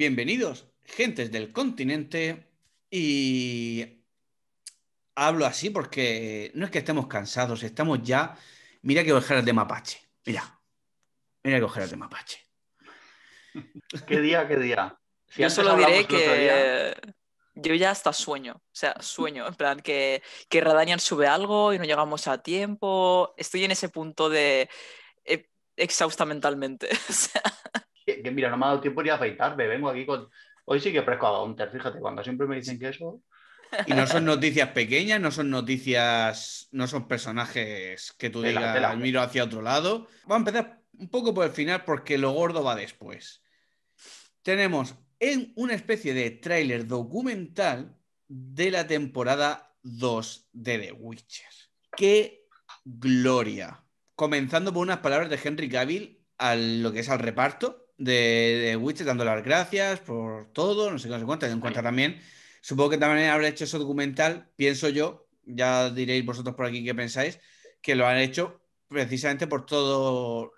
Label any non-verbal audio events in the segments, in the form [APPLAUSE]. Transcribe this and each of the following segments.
Bienvenidos, gentes del continente. Y hablo así porque no es que estemos cansados, estamos ya. Mira que ojeras de mapache. Mira, mira que ojeras de mapache. ¿Qué día, qué día? yo solo diré que yo ya hasta sueño, o sea, sueño, en plan que, que Radanian sube algo y no llegamos a tiempo. Estoy en ese punto de eh, exhausta mentalmente. [LAUGHS] O sea, que, mira, no me ha dado tiempo ir a afeitarme, vengo aquí con... Hoy sí que fresco a Gaunter, fíjate, cuando siempre me dicen que eso... Y no son noticias pequeñas, no son noticias, no son personajes que tú digas, miro hacia otro lado. Vamos a empezar un poco por el final porque lo gordo va después. Tenemos en una especie de tráiler documental de la temporada 2 de The Witcher. ¡Qué gloria! Comenzando por unas palabras de Henry Cavill a lo que es al reparto, de, de dándole las gracias por todo, no sé qué, se encuentra En cuenta también, supongo que también habrá hecho ese documental, pienso yo, ya diréis vosotros por aquí qué pensáis, que lo han hecho precisamente por todo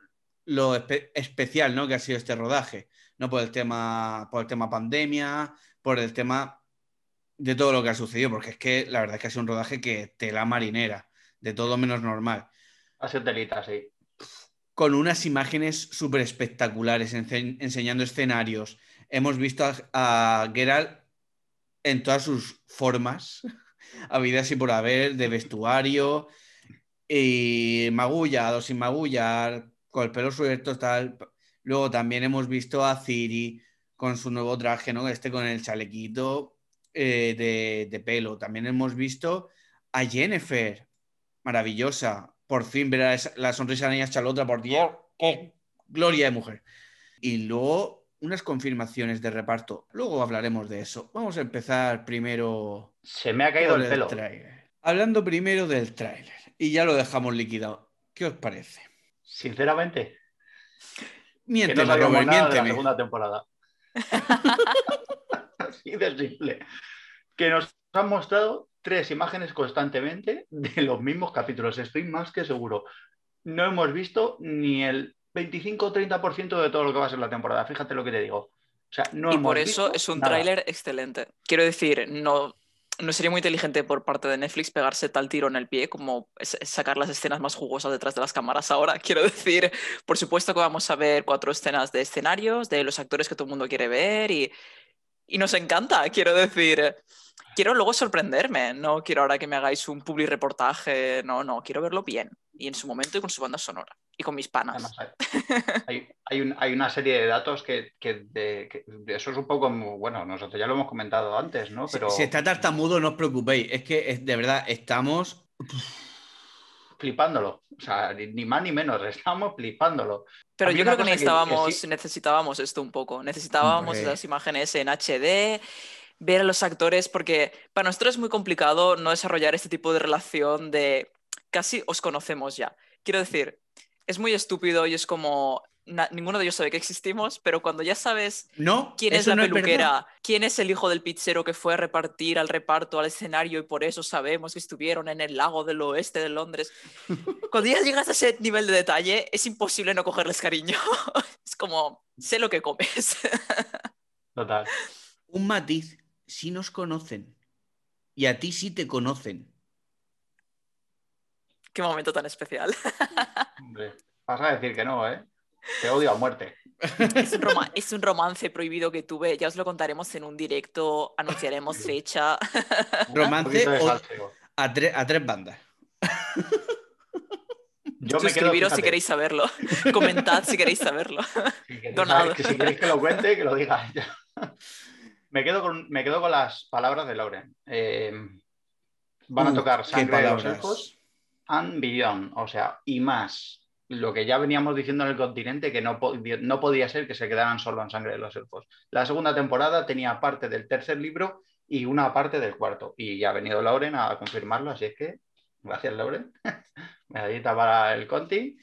lo especial ¿no? que ha sido este rodaje, no por el tema, por el tema pandemia, por el tema de todo lo que ha sucedido, porque es que la verdad es que ha sido un rodaje que tela marinera, de todo menos normal. Ha sido telita, sí con unas imágenes súper espectaculares, enseñando escenarios. Hemos visto a, Gerald en todas sus formas, [LAUGHS] habidas y por haber, de vestuario, y magullado, sin magullar, con el pelo suelto, tal. Luego también hemos visto a Ciri con su nuevo traje, ¿no? Este con el chalequito eh, de, de pelo. También hemos visto a Jennifer, maravillosa, por fin verás la sonrisa de la niña por Dios. ¡Qué gloria de mujer! Y luego unas confirmaciones de reparto. Luego hablaremos de eso. Vamos a empezar primero. Se me ha caído el pelo. Hablando primero del tráiler. Y ya lo dejamos liquidado. ¿Qué os parece? Sinceramente. Miente, no Robert, la segunda temporada. [LAUGHS] [LAUGHS] Así de simple. Que nos han mostrado tres imágenes constantemente de los mismos capítulos, estoy más que seguro. No hemos visto ni el 25 o 30% de todo lo que va a ser la temporada, fíjate lo que te digo. O sea, no y por eso es un tráiler excelente. Quiero decir, no, no sería muy inteligente por parte de Netflix pegarse tal tiro en el pie como sacar las escenas más jugosas detrás de las cámaras ahora. [LAUGHS] Quiero decir, por supuesto que vamos a ver cuatro escenas de escenarios, de los actores que todo el mundo quiere ver y, y nos encanta, quiero decir quiero luego sorprenderme, no quiero ahora que me hagáis un public reportaje, no, no, quiero verlo bien y en su momento y con su banda sonora y con mis panas. hay, una serie de datos que, eso es un poco, bueno, nosotros ya lo hemos comentado antes, ¿no? Pero... Si, está tartamudo, no os preocupéis, es que de verdad estamos... flipándolo, o sea, ni más ni menos, [LAUGHS] estamos flipándolo. Pero yo creo que necesitábamos, necesitábamos esto un poco, necesitábamos esas imágenes en HD, ver a los actores, porque para nosotros es muy complicado no desarrollar este tipo de relación de casi os conocemos ya. Quiero decir, es muy estúpido y es como ninguno de ellos sabe que existimos, pero cuando ya sabes no, quién es la peluquera, quién es el hijo del pizzero que fue a repartir al reparto, al escenario y por eso sabemos que estuvieron en el lago del oeste de Londres, cuando ya llegas a ese nivel de detalle es imposible no cogerles cariño. [LAUGHS] es como, sé lo que comes. Total. Un matiz si nos conocen. Y a ti sí te conocen. Qué momento tan especial. [LAUGHS] Hombre, vas a decir que no, ¿eh? Te odio a muerte. [LAUGHS] Es un, romance prohibido que tuve. Ya os lo contaremos en un directo. Anunciaremos fecha. Romance a, a tres bandas. Yo Suscribiros si queréis saberlo. Comentad si queréis saberlo. si queréis que lo cuente, que lo diga. [LAUGHS] Me quedo con, me quedo con las palabras de Lauren. Eh, van a tocar Sangre de los Elfos and Beyond, o sea, y más. Lo que ya veníamos diciendo en el continente, que no, podía ser que se quedaran solo en Sangre de los Elfos. La segunda temporada tenía parte del tercer libro y una parte del cuarto. Y ya ha venido Lauren a confirmarlo, así es que gracias Lauren. [LAUGHS] Medallita para el Conti,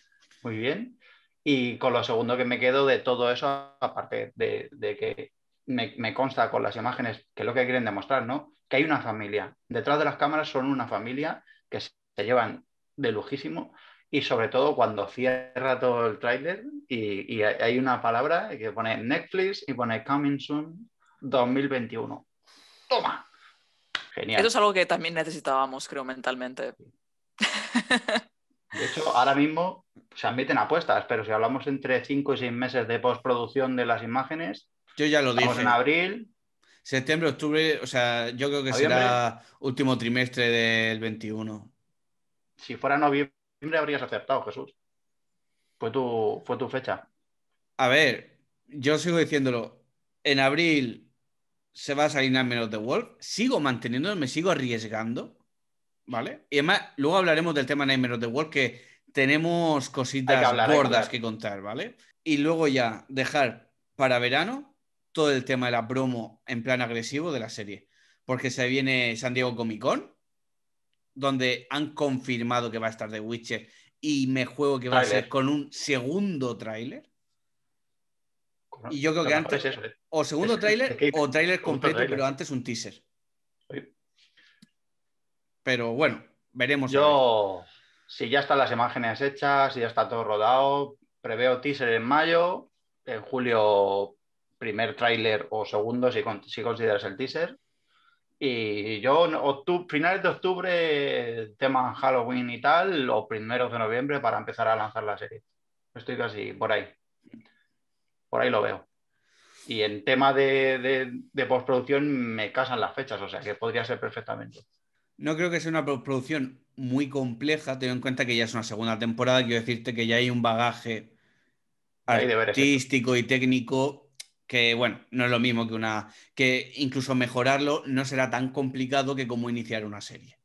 muy bien. Y con lo segundo que me quedo de todo eso, aparte de que me, consta con las imágenes que es lo que quieren demostrar, ¿no? Que hay una familia. Detrás de las cámaras son una familia que se, llevan de lujísimo y sobre todo cuando cierra todo el tráiler y, y, hay una palabra que pone Netflix y pone Coming Soon 2021. ¡Toma! Genial. Eso es algo que también necesitábamos, creo, mentalmente. De hecho, ahora mismo se admiten apuestas, pero si hablamos entre 5 y 6 meses de postproducción de las imágenes, yo ya lo dije. en abril. Septiembre, octubre, o sea, yo creo que será último trimestre del 21. Si fuera noviembre habrías aceptado, Jesús. Fue tu, fue tu fecha. A ver, yo sigo diciéndolo. En abril se va a salir Nightmare of the World. Sigo manteniendo, me sigo arriesgando. ¿Vale? Y además, luego hablaremos del tema Nightmare of the World, que tenemos cositas gordas que, contar, ¿vale? Y luego ya dejar para verano todo el tema de la promo en plan agresivo de la serie. Porque se viene San Diego Comic Con, donde han confirmado que va a estar The Witcher y me juego que va a ser con un segundo tráiler. Y yo creo que antes, ¿eh? o segundo tráiler o tráiler completo, pero antes un teaser. Pero bueno, veremos. Yo, si ya están las imágenes hechas, si ya está todo rodado, preveo teaser en mayo, en julio primer tráiler o segundo, si, si consideras el teaser. Y yo, finales de octubre, tema Halloween y tal, o primeros de noviembre para empezar a lanzar la serie. Estoy casi por ahí. Por ahí lo veo. Y en tema de, de postproducción me casan las fechas, o sea que podría ser perfectamente. No creo que sea una postproducción muy compleja, teniendo en cuenta que ya es una segunda temporada. Quiero decirte que ya hay un bagaje artístico y técnico que bueno, no es lo mismo que una, que incluso mejorarlo no será tan complicado que como iniciar una serie.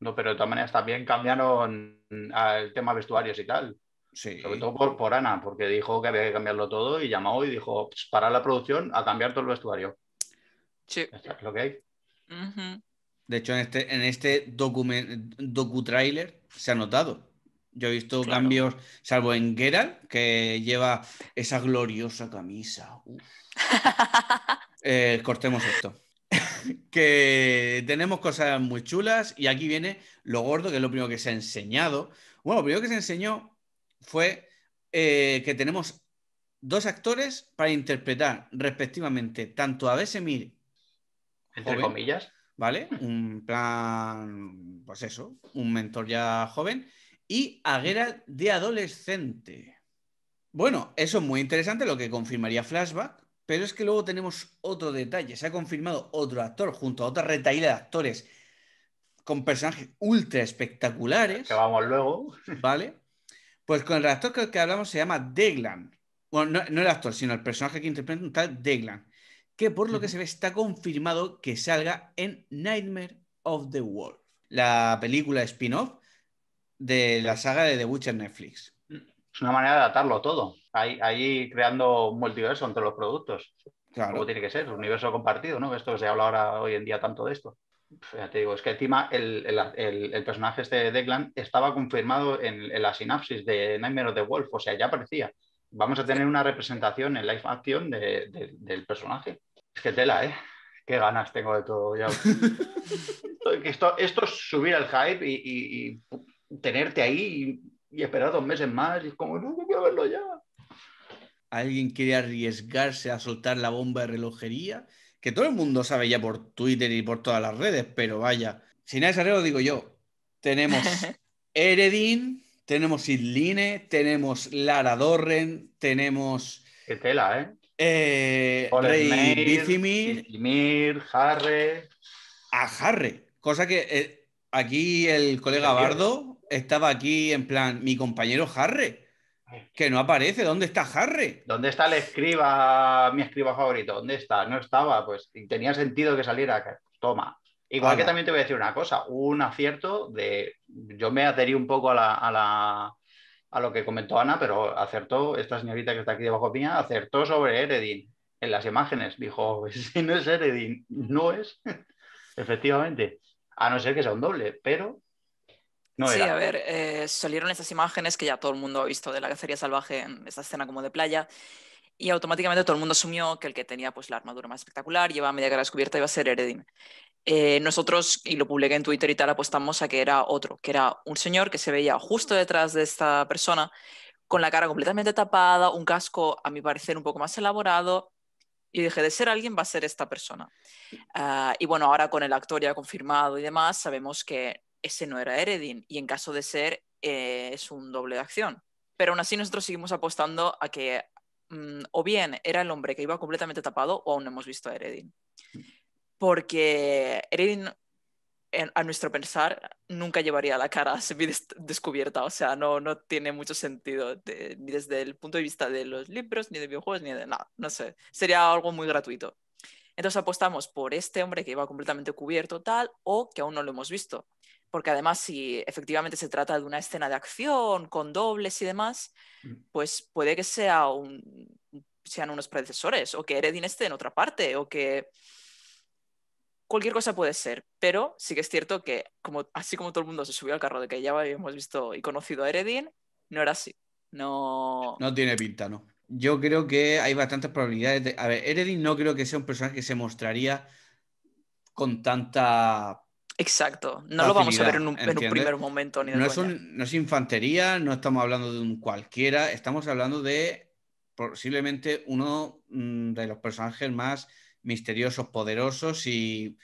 No, pero de todas maneras también cambiaron el mm, tema vestuarios y tal. Sí. Sobre todo por, Ana, porque dijo que había que cambiarlo todo y llamó y dijo, pues para la producción a cambiar todo el vestuario. Sí. lo que hay? De hecho, en este, en este docu-trailer se ha notado yo he visto cambios, salvo en Geralt, que lleva esa gloriosa camisa. Eh, cortemos esto. [LAUGHS] que tenemos cosas muy chulas y aquí viene lo gordo, que es lo primero que se ha enseñado. Bueno, lo primero que se enseñó fue eh, que tenemos dos actores para interpretar respectivamente tanto a Besemir, entre comillas, ¿vale? Un plan, pues eso, un mentor ya joven, y a de adolescente. Bueno, eso es muy interesante, lo que confirmaría Flashback, pero es que luego tenemos otro detalle. Se ha confirmado otro actor junto a otra retaíla de actores con personajes ultra espectaculares. Que vamos luego. Vale. Pues con el actor que, que hablamos se llama Deglan. Bueno, no, el actor, sino el personaje que interpreta un tal Deglan. Que por lo que se ve está confirmado que salga en Nightmare of the Wolf, la película spin-off de la saga de The Witcher Netflix. Es una manera de a todo. Ahí, ahí creando un multiverso entre los productos. Claro. tiene que ser, un universo compartido, ¿no? Esto se habla ahora hoy en día tanto de esto. te digo, es que encima el, el, el, personaje este de Declan estaba confirmado en, la sinapsis de Nightmare of the Wolf, o sea, ya aparecía. Vamos a tener una representación en live action del personaje. Es que tela, ¿eh? Qué ganas tengo de todo ya. [LAUGHS] esto, esto, es subir el hype y, y tenerte ahí y, esperar dos meses más. Y es como, no, quiero verlo ya. ¿Alguien quiere arriesgarse a soltar la bomba de relojería? Que todo el mundo sabe ya por Twitter y por todas las redes, pero vaya. Si nadie se lo digo yo. Tenemos [LAUGHS] Eredin, tenemos Isline, tenemos Lara Dorren, tenemos. Qué ¿eh? eh Rey Bicimir. Harre. A Harre. Cosa que eh, aquí el colega Bardo estaba aquí en plan, mi compañero Harre, que no aparece, ¿dónde está Harre? ¿Dónde está el escriba, mi escriba favorito? ¿Dónde está? No estaba, pues tenía sentido que saliera, pues, toma. Igual que también te voy a decir una cosa, un acierto de, yo me adherí un poco a la, a lo que comentó Ana, pero acertó, esta señorita que está aquí debajo mía, acertó sobre Eredin en las imágenes. Dijo, oh, pues, [LAUGHS] si no es Eredin, no es. [LAUGHS] Efectivamente, a no ser que sea un doble, pero sí, a ver, eh, salieron esas imágenes que ya todo el mundo ha visto de la cacería salvaje en esa escena como de playa y automáticamente todo el mundo asumió que el que tenía pues la armadura más espectacular, llevaba media cara descubierta, iba a ser Eredin. Eh, nosotros, y lo publiqué en Twitter y tal, apostamos a que era otro, que era un señor que se veía justo detrás de esta persona con la cara completamente tapada, un casco a mi parecer un poco más elaborado y dije, de ser alguien va a ser esta persona. Ah, y bueno, ahora con el actor ya confirmado y demás, sabemos que ese no era Eredin, y en caso de ser, eh, es un doble de acción. Pero aún así nosotros seguimos apostando a que mm, o bien era el hombre que iba completamente tapado o aún no hemos visto a Eredin. Porque Eredin, a nuestro pensar, nunca llevaría la cara [LAUGHS] descubierta, o sea, no, tiene mucho sentido, ni desde el punto de vista de los libros, ni de videojuegos, ni de nada, no sé, sería algo muy gratuito. Entonces apostamos por este hombre que iba completamente cubierto, tal, o que aún no lo hemos visto porque además si efectivamente se trata de una escena de acción con dobles y demás, mm. pues puede que sea un, sean unos predecesores o que Eredin esté en otra parte o que cualquier cosa puede ser, pero sí que es cierto que como, así como todo el mundo se subió al carro de que ya habíamos visto y conocido a Eredin, no era así. No... no tiene pinta, no. Yo creo que hay bastantes probabilidades de... A ver, Eredin no creo que sea un personaje que se mostraría con tanta Exacto, no lo vamos a ver en un, primer momento. Ni no, es infantería, no estamos hablando de un cualquiera, estamos hablando de posiblemente uno mm, de los personajes más misteriosos, poderosos y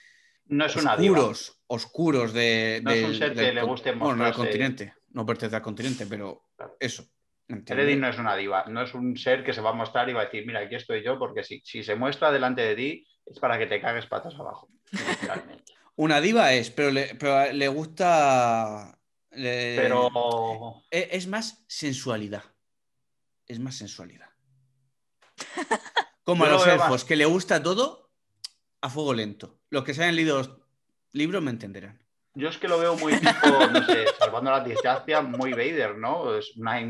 no es oscuros, una oscuros de, no es un ser que le guste mostrarse. no al continente, no pertenece al continente, pero eso. Freddy no es una diva, no es un ser que se va a mostrar y va a decir, mira, aquí estoy yo, porque si, se muestra delante de ti es para que te cagues patas abajo, [LAUGHS] Una diva es, pero le, gusta. pero. E, es, más sensualidad. Es más sensualidad. [LAUGHS] Como a los elfos, que le gusta todo a fuego lento. Los que se hayan leído los libros me entenderán. Yo es que lo veo muy tipo, no sé, [LAUGHS] salvando la distancia, muy Vader, ¿no? Es una,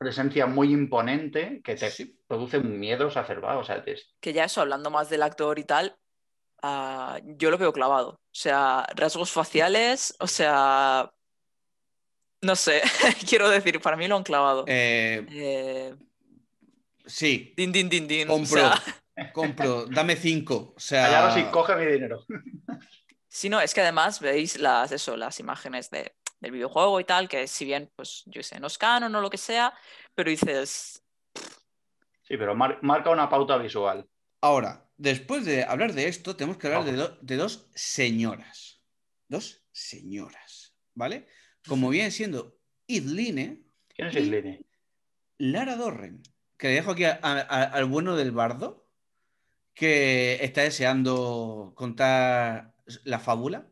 presencia muy imponente que te produce un miedo exacerbado. Que ya eso, hablando más del actor y tal, Ah, yo lo veo clavado. O sea, rasgos faciales, o sea, no sé, [LAUGHS] quiero decir, para mí lo han clavado. Eh, eh, sí. Compro, [LAUGHS] compro, dame cinco. O sea... ya no, sí, coge mi dinero. [LAUGHS] Sí, no, es que además veis las, eso, las imágenes del videojuego y tal, que si bien, pues yo sé, no es canon o lo que sea, pero dices... Sí, pero marca una pauta visual. Ahora, después de hablar de esto, tenemos que hablar de, dos señoras. Dos señoras, ¿vale? Como viene siendo Idline. ¿Quién es Idline? Lara Dorren, que le dejo aquí al bueno del bardo, que está deseando contar la fábula.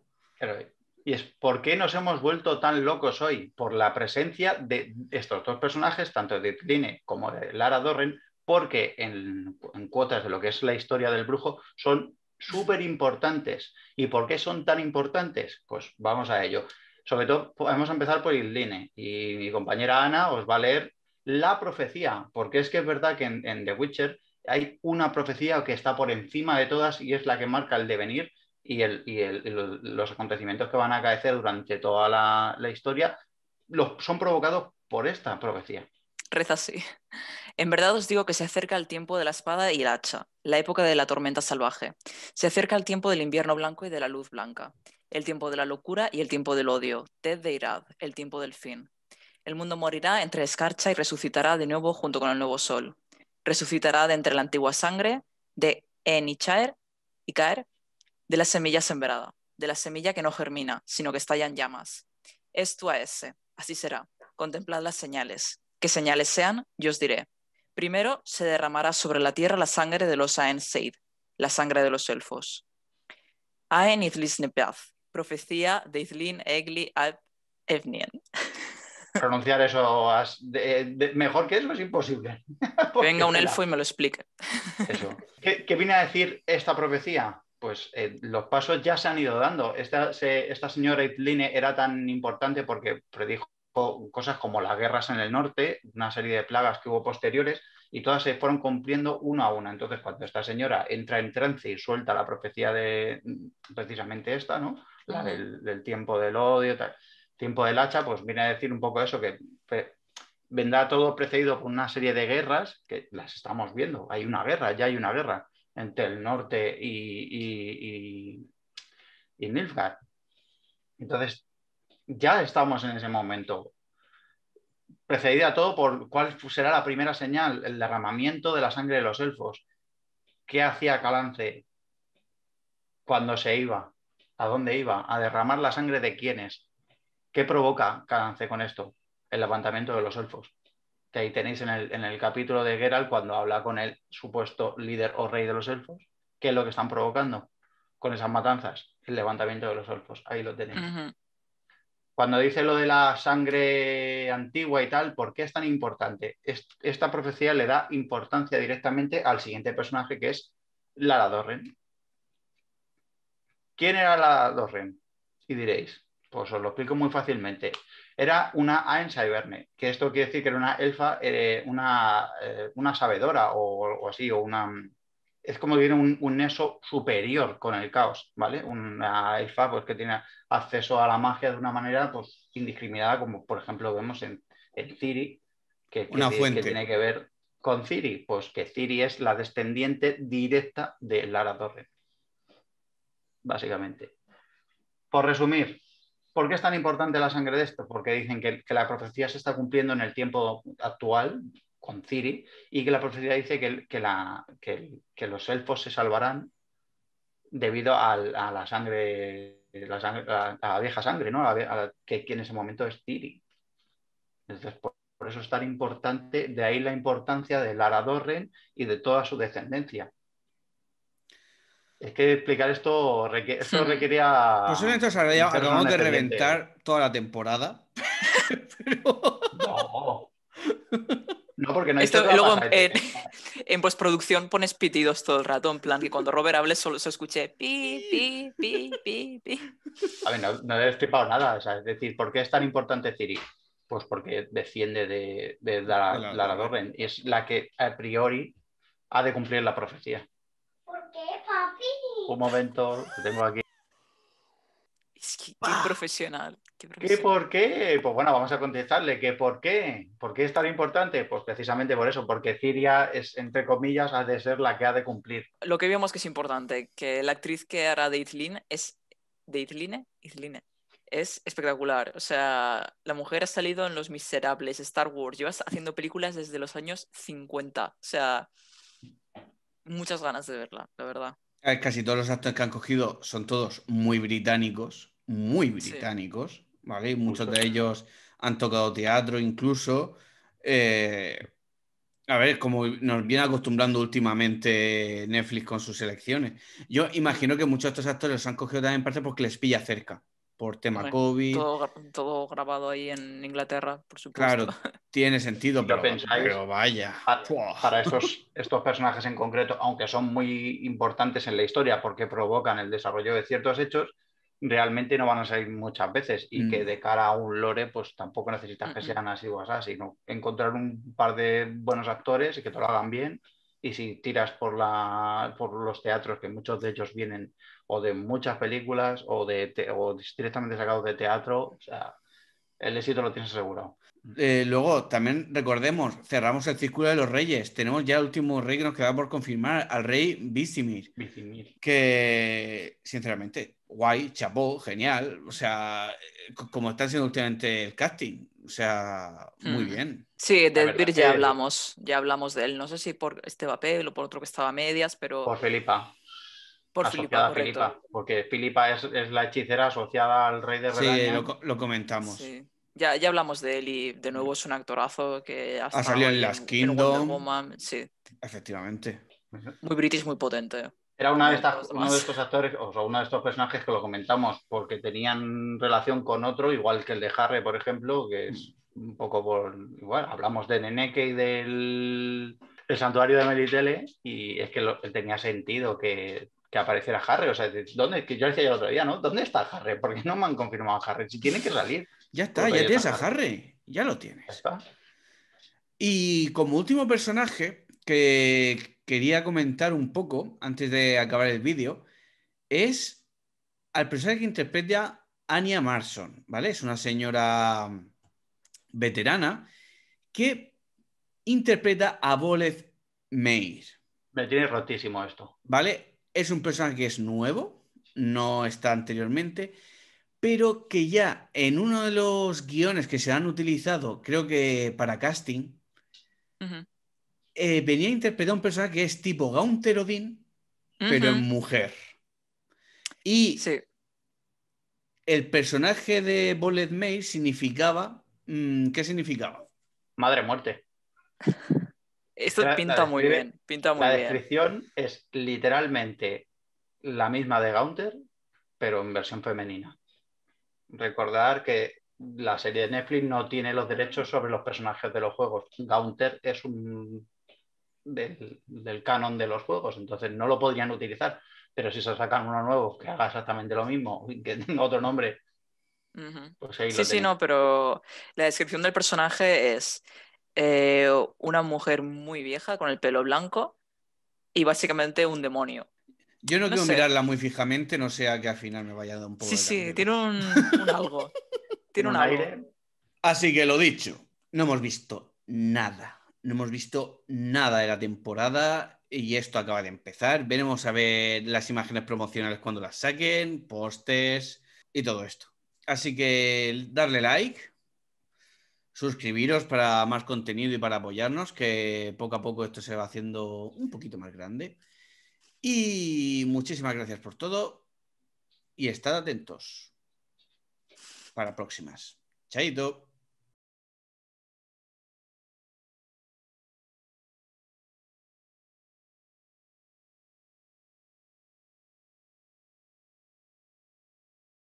y es por qué nos hemos vuelto tan locos hoy, por la presencia de estos dos personajes, tanto de Idline como de Lara Dorren, porque en, cuotas de lo que es la historia del brujo son súper importantes. ¿Y por qué son tan importantes? Pues vamos a ello. Sobre todo, vamos a empezar por Ildine. Y mi compañera Ana os va a leer la profecía, porque es que es verdad que en, The Witcher hay una profecía que está por encima de todas y es la que marca el devenir y, los acontecimientos que van a acaecer durante toda la, historia son provocados por esta profecía reza así. En verdad os digo que se acerca el tiempo de la espada y el hacha, la época de la tormenta salvaje. Se acerca el tiempo del invierno blanco y de la luz blanca, el tiempo de la locura y el tiempo del odio, Ted de Irad, el tiempo del fin. El mundo morirá entre escarcha y resucitará de nuevo junto con el nuevo sol. Resucitará de entre la antigua sangre, de En y Caer, de la semilla sembrada, de la semilla que no germina, sino que estalla en llamas. Esto a ese, así será. Contemplad las señales, ¿Qué señales sean? Yo os diré. Primero se derramará sobre la tierra la sangre de los Aen Seid, la sangre de los elfos. Aen Idlisnepeath, profecía de Idlin Egli Ad Evnien. Pronunciar eso mejor que eso es imposible. [LAUGHS] Venga un elfo y me lo explique. Eso. ¿Qué, viene a decir esta profecía? Pues eh, los pasos ya se han ido dando. Esta, esta señora Idline era tan importante porque predijo cosas como las guerras en el norte, una serie de plagas que hubo posteriores, y todas se fueron cumpliendo una a una. Entonces, cuando esta señora entra en trance y suelta la profecía de mm, precisamente esta, ¿no? La del, tiempo del odio, tal. tiempo del hacha, pues viene a decir un poco eso, que vendrá todo precedido por una serie de guerras, que las estamos viendo, hay una guerra, ya hay una guerra entre el norte y, y, y Nilfgaard. Entonces, ya estamos en ese momento. Precedida todo por cuál será la primera señal, el derramamiento de la sangre de los elfos. ¿Qué hacía Calance cuando se iba? ¿A dónde iba? ¿A derramar la sangre de quiénes? ¿Qué provoca Calance con esto? El levantamiento de los elfos. Que ahí tenéis en el, capítulo de Geralt cuando habla con el supuesto líder o rey de los elfos. ¿Qué es lo que están provocando con esas matanzas? El levantamiento de los elfos. Ahí lo tenéis cuando dice lo de la sangre antigua y tal, ¿por qué es tan importante? esta profecía le da importancia directamente al siguiente personaje que es Lara Dorren. ¿Quién era Lara Dorren? Y diréis, pues os lo explico muy fácilmente. Era una Aensaiberne, que esto quiere decir que era una elfa, eh, una, eh, una sabedora o, o, así, o una, es como que tiene un, un, superior con el caos, ¿vale? Una elfa pues, que tiene acceso a la magia de una manera pues, indiscriminada, como por ejemplo vemos en, Ciri, que, tiene que ver con Ciri, pues que Ciri es la descendiente directa de Lara Torre, básicamente. Por resumir, ¿por qué es tan importante la sangre de esto? Porque dicen que la profecía se está cumpliendo en el tiempo actual, con Ciri y que la profecía dice que, la, los elfos se salvarán debido a, la sangre, la, la, vieja sangre, ¿no? que, en ese momento es Ciri. Entonces, por, eso es tan importante, de ahí la importancia de Lara y de toda su descendencia. Es que explicar esto, [LAUGHS] requería. requería. Pues acabamos de reventar toda la temporada. [LAUGHS] No. No, porque no hay luego [LAUGHS] en, postproducción pones pitidos todo el rato, en plan que cuando Robert hable solo se escuche pi, pi, pi, pi, pi. A ver, no, no he flipado nada. es decir, ¿por qué es tan importante Ciri? Pues porque defiende de, de, la, la, y es la que a priori ha de cumplir la profecía. ¿Por qué, papi? Un momento, que tengo aquí. Es que qué profesional. ¿Qué, por qué? Pues bueno, vamos a contestarle ¿Qué por qué. ¿Por qué es tan importante? Pues precisamente por eso, porque Ciria es, entre comillas, ha de ser la que ha de cumplir. Lo que vemos que es importante, que la actriz que hará de es. ¿De Es espectacular. O sea, la mujer ha salido en Los Miserables, Star Wars. Llevas haciendo películas desde los años 50. O sea, muchas ganas de verla, la verdad. Casi todos los actores que han cogido son todos muy británicos, muy británicos. ¿vale? muchos de ellos han tocado teatro incluso. Eh, a ver, como nos viene acostumbrando últimamente Netflix con sus selecciones. Yo imagino que muchos de estos actores los han cogido también en parte porque les pilla cerca, por tema COVID. Todo, grabado ahí en Inglaterra, por supuesto. Claro, tiene sentido, pero, vaya. Para, para [LAUGHS] estos personajes en concreto, aunque son muy importantes en la historia porque provocan el desarrollo de ciertos hechos, realmente no van a salir muchas veces y que mm. de cara a un lore pues tampoco necesitas que sean así o así, sino encontrar un par de buenos actores y que te lo hagan bien y si tiras por, por los teatros, que muchos de ellos vienen o de muchas películas o, de directamente sacados de teatro, el éxito lo tienes asegurado. Eh, luego, también recordemos, cerramos el círculo de los reyes. Tenemos ya el último rey que nos queda por confirmar, al rey Vizimir Que, sinceramente, guay, chapó, genial. O sea, eh, como está siendo últimamente el casting. O sea, muy mm. bien. Sí, de ya hablamos, ya hablamos de él. No sé si por este papel o por otro que estaba a medias, pero. Por Filipa Por Filipa, porque Filipa es, la hechicera asociada al rey de Redania. Sí, lo, comentamos. Sí. Ya, hablamos de él y de nuevo es un actorazo que ha, salido en Las Kingdom. sí. Efectivamente. Muy british, muy potente. Era una de estas, uno de estos actores, o sea, uno de estos personajes que lo comentamos porque tenían relación con otro, igual que el de Harry, por ejemplo, que es mm. un poco por. Igual, hablamos de Neneke y del el santuario de Melitele, y es que tenía sentido que que apareciera Harry. O sea, ¿dónde? Que yo decía el otro día, ¿no? ¿Dónde está Harry? ¿por qué no me han confirmado a Harry. Si tiene que salir. Ya está, pues ya tienes a Harry. Ya lo tienes. Y como último personaje que quería comentar un poco antes de acabar el vídeo es al personaje que interpreta Anya Marson, ¿vale? Es una señora mm, veterana que interpreta a Bolet Meir. Me tiene rotísimo esto. ¿Vale? Es un personaje que es nuevo, no está anteriormente pero que ya en uno de los guiones que se han utilizado, creo que para casting, eh, venía a interpretar un personaje que es tipo Gaunter Odin, pero en mujer. Y el personaje de Bullet May significaba. Mm, ¿Qué significaba? Madre muerte. [LAUGHS] Esto pinta muy bien. Pinta muy la descripción es literalmente la misma de Gaunter, pero en versión femenina recordar que la serie de Netflix no tiene los derechos sobre los personajes de los juegos. Gaunter es un del, canon de los juegos, entonces no lo podrían utilizar. Pero si se sacan uno nuevo que haga exactamente lo mismo [LAUGHS] que tenga otro nombre, pues Sí, sí, no, pero la descripción del personaje es eh, una mujer muy vieja con el pelo blanco y básicamente un demonio. Yo no, quiero mirarla muy fijamente, no sea que al final me vaya a dar un poco. Sí, de sí, tiene un, algo. [LAUGHS] tiene un, aire. Así que lo dicho, no hemos visto nada. No hemos visto nada de la temporada y esto acaba de empezar. Veremos a ver las imágenes promocionales cuando las saquen, postes y todo esto. Así que darle like, suscribiros para más contenido y para apoyarnos, que poco a poco esto se va haciendo un poquito más grande. Y muchísimas gracias por todo y estad atentos para próximas. Chaito.